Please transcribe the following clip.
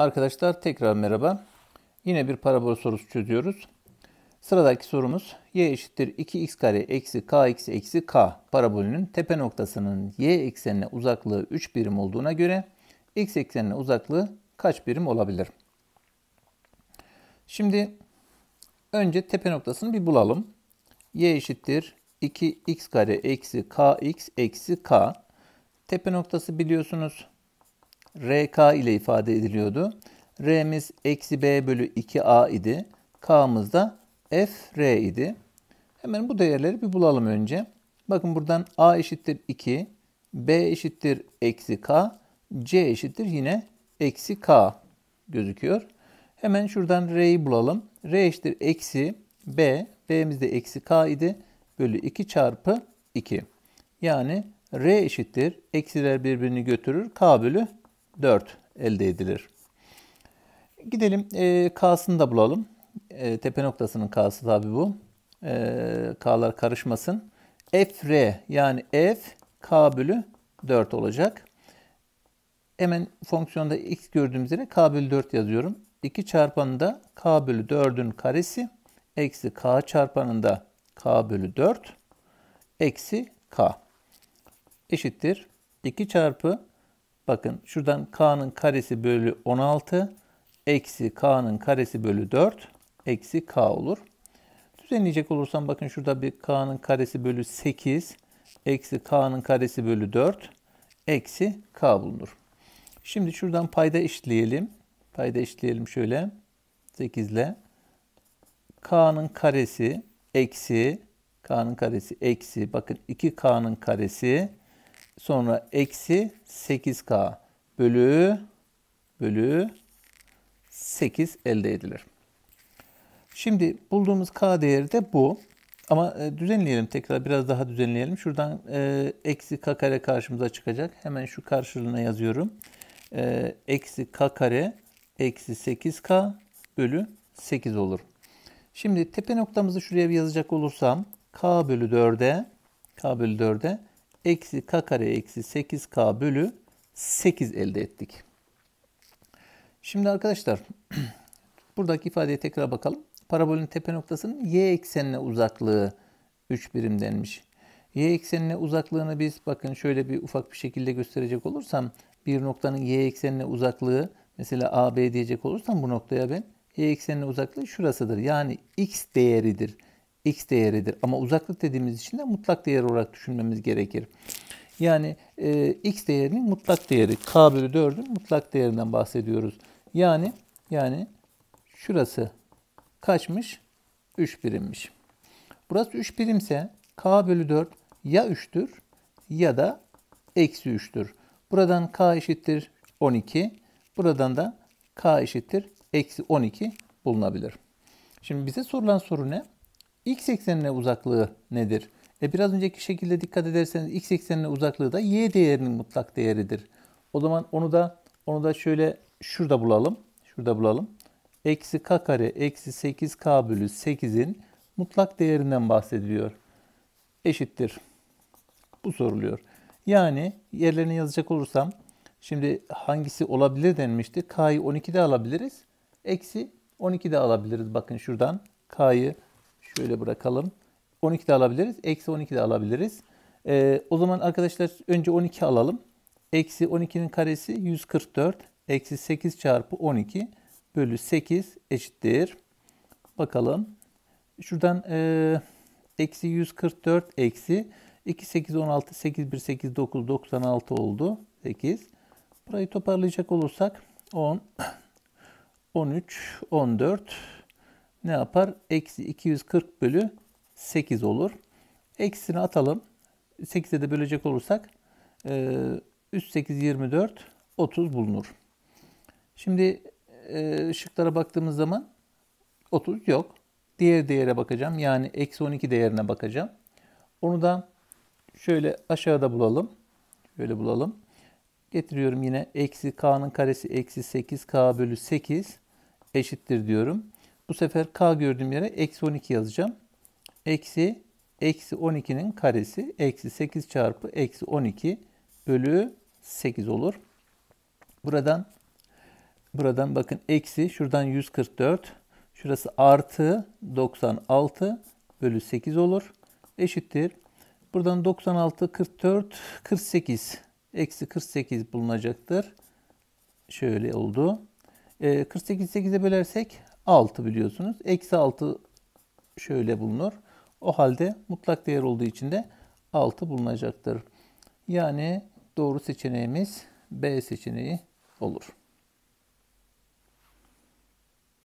Arkadaşlar tekrar merhaba. Yine bir parabol sorusu çözüyoruz. Sıradaki sorumuz y eşittir 2x kare eksi kx eksi k parabolünün tepe noktasının y eksenine uzaklığı 3 birim olduğuna göre x eksenine uzaklığı kaç birim olabilir? Şimdi önce tepe noktasını bir bulalım. y eşittir 2x kare eksi kx eksi k. Tepe noktası biliyorsunuz RK ile ifade ediliyordu. R'miz eksi B bölü 2A idi. K'mız da f r idi. Hemen bu değerleri bir bulalım önce. Bakın buradan A eşittir 2, B eşittir eksi K, C eşittir yine eksi K gözüküyor. Hemen şuradan R'yi bulalım. R eşittir eksi B, B'miz de eksi K idi. Bölü 2 çarpı 2. Yani R eşittir. Eksiler birbirini götürür. K bölü 4 elde edilir. Gidelim e, K'sını da bulalım. E, tepe noktasının K'sı tabi bu. E, K'lar karışmasın. FR yani F K bölü 4 olacak. Hemen fonksiyonda x gördüğümüz yere K bölü 4 yazıyorum. 2 çarpanında K bölü 4'ün karesi eksi K çarpanında K bölü 4 eksi K eşittir. 2 çarpı Bakın şuradan k'nın karesi bölü 16 eksi k'nın karesi bölü 4 eksi k olur. Düzenleyecek olursam bakın şurada bir k'nın karesi bölü 8 eksi k'nın karesi bölü 4 eksi k bulunur. Şimdi şuradan payda eşitleyelim. Payda eşitleyelim şöyle 8 ile k'nın karesi eksi k'nın karesi eksi bakın 2k'nın karesi Sonra eksi 8K bölü bölü 8 elde edilir. Şimdi bulduğumuz K değeri de bu. Ama e, düzenleyelim tekrar biraz daha düzenleyelim. Şuradan e, eksi k kare karşımıza çıkacak. Hemen şu karşılığına yazıyorum. E, eksi k kare eksi 8k bölü 8 olur. Şimdi tepe noktamızı şuraya bir yazacak olursam k bölü 4'e k bölü 4'e eksi k kare eksi 8k bölü 8 elde ettik. Şimdi arkadaşlar buradaki ifadeye tekrar bakalım. Parabolün tepe noktasının y eksenine uzaklığı 3 birim denmiş. Y eksenine uzaklığını biz bakın şöyle bir ufak bir şekilde gösterecek olursam bir noktanın y eksenine uzaklığı mesela AB diyecek olursam bu noktaya ben y eksenine uzaklığı şurasıdır. Yani x değeridir x değeridir. Ama uzaklık dediğimiz için de mutlak değer olarak düşünmemiz gerekir. Yani e, x değerinin mutlak değeri. K bölü 4'ün mutlak değerinden bahsediyoruz. Yani yani şurası kaçmış? 3 birimmiş. Burası 3 birimse k bölü 4 ya 3'tür ya da eksi 3'tür. Buradan k eşittir 12. Buradan da k eşittir eksi 12 bulunabilir. Şimdi bize sorulan soru ne? X eksenine uzaklığı nedir? E biraz önceki şekilde dikkat ederseniz x eksenine uzaklığı da y değerinin mutlak değeridir. O zaman onu da onu da şöyle şurada bulalım. Şurada bulalım. Eksi k kare eksi 8k bölü 8'in mutlak değerinden bahsediliyor. Eşittir. Bu soruluyor. Yani yerlerine yazacak olursam şimdi hangisi olabilir denmişti. K'yı 12'de alabiliriz. Eksi 12'de alabiliriz. Bakın şuradan K'yı şöyle bırakalım. 12 de alabiliriz. Eksi 12 de alabiliriz. E, o zaman arkadaşlar önce 12 alalım. Eksi 12'nin karesi 144. Eksi 8 çarpı 12 bölü 8 eşittir. Bakalım. Şuradan e, eksi 144 eksi 2, 8, 16, 8, 1, 8, 9, 96 oldu. 8. Burayı toparlayacak olursak 10, 13, 14, ne yapar? Eksi 240 bölü 8 olur. Eksini atalım. 8'e de bölecek olursak e, üst 8 24 30 bulunur. Şimdi e, şıklara baktığımız zaman 30 yok. Diğer değere bakacağım. Yani eksi 12 değerine bakacağım. Onu da şöyle aşağıda bulalım. Şöyle bulalım. Getiriyorum yine eksi k'nın karesi eksi 8k bölü 8 eşittir diyorum. Bu sefer k gördüğüm yere eksi 12 yazacağım. Eksi eksi 12'nin karesi eksi 8 çarpı eksi 12 bölü 8 olur. Buradan buradan bakın eksi şuradan 144 şurası artı 96 bölü 8 olur. Eşittir. Buradan 96 44 48 eksi 48 bulunacaktır. Şöyle oldu. 48 8'e ee, bölersek 6 biliyorsunuz. Eksi 6 şöyle bulunur. O halde mutlak değer olduğu için de 6 bulunacaktır. Yani doğru seçeneğimiz B seçeneği olur.